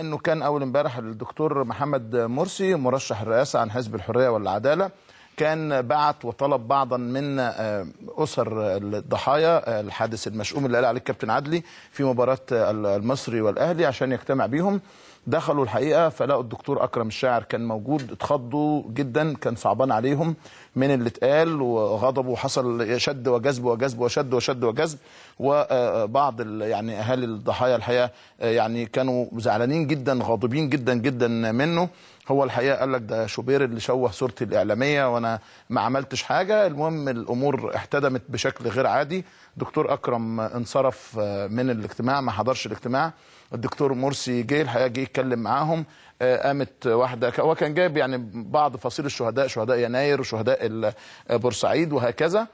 انه كان اول امبارح الدكتور محمد مرسي مرشح الرئاسه عن حزب الحريه والعداله كان بعت وطلب بعضا من آه، اسر الضحايا آه، الحادث المشؤوم اللي قال عليه الكابتن عدلي في مباراه المصري والاهلي عشان يجتمع بيهم دخلوا الحقيقه فلقوا الدكتور اكرم الشاعر كان موجود اتخضوا جدا كان صعبان عليهم من اللي اتقال وغضبوا وحصل شد وجذب وجذب وشد وشد وجذب وبعض يعني اهالي الضحايا الحقيقه يعني كانوا زعلانين جدا غاضبين جدا جدا منه هو الحقيقه قال لك ده شوبير اللي شوه صورتي الاعلاميه وانا ما عملتش حاجه المهم الامور احتدمت بشكل غير عادي دكتور اكرم انصرف آه، من الاجتماع ما حضرش الاجتماع الدكتور مرسي جه الحقيقه جه يتكلم معاهم آه، قامت واحده هو كان جايب يعني بعض فصيل الشهداء شهداء يناير وشهداء آه، بورسعيد وهكذا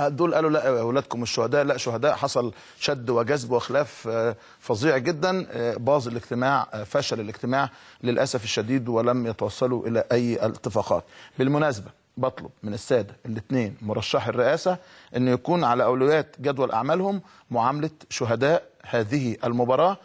آه، دول قالوا لا اولادكم الشهداء لا شهداء حصل شد وجذب وخلاف فظيع جدا باظ الاجتماع فشل الاجتماع للاسف الشديد ولم يتوصلوا الى اي اتفاقات بالمناسبه بطلب من الساده الاثنين مرشح الرئاسه انه يكون على اولويات جدول اعمالهم معامله شهداء هذه المباراه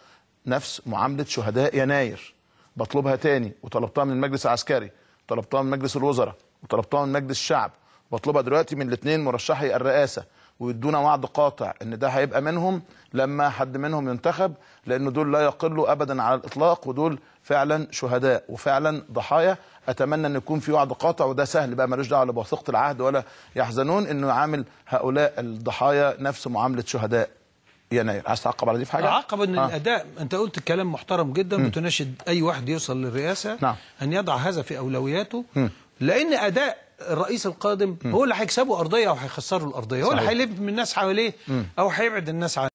نفس معامله شهداء يناير بطلبها تاني وطلبتها من المجلس العسكري طلبتها من مجلس الوزراء وطلبتها من مجلس الشعب بطلبها دلوقتي من الاثنين مرشحي الرئاسه ويدونا وعد قاطع ان ده هيبقى منهم لما حد منهم ينتخب لان دول لا يقلوا ابدا على الاطلاق ودول فعلا شهداء وفعلا ضحايا اتمنى ان يكون في وعد قاطع وده سهل بقى ملوش دعوه بوثيقه العهد ولا يحزنون انه يعامل هؤلاء الضحايا نفس معامله شهداء يناير عايز تعقب على دي في حاجه؟ اعقب ان آه. الاداء انت قلت كلام محترم جدا وتناشد بتناشد اي واحد يوصل للرئاسه نعم. ان يضع هذا في اولوياته م. لان اداء الرئيس القادم م. هو اللي هيكسبه ارضيه او هيخسره الارضيه صحيح. هو اللي هيلم الناس حواليه او هيبعد الناس عنه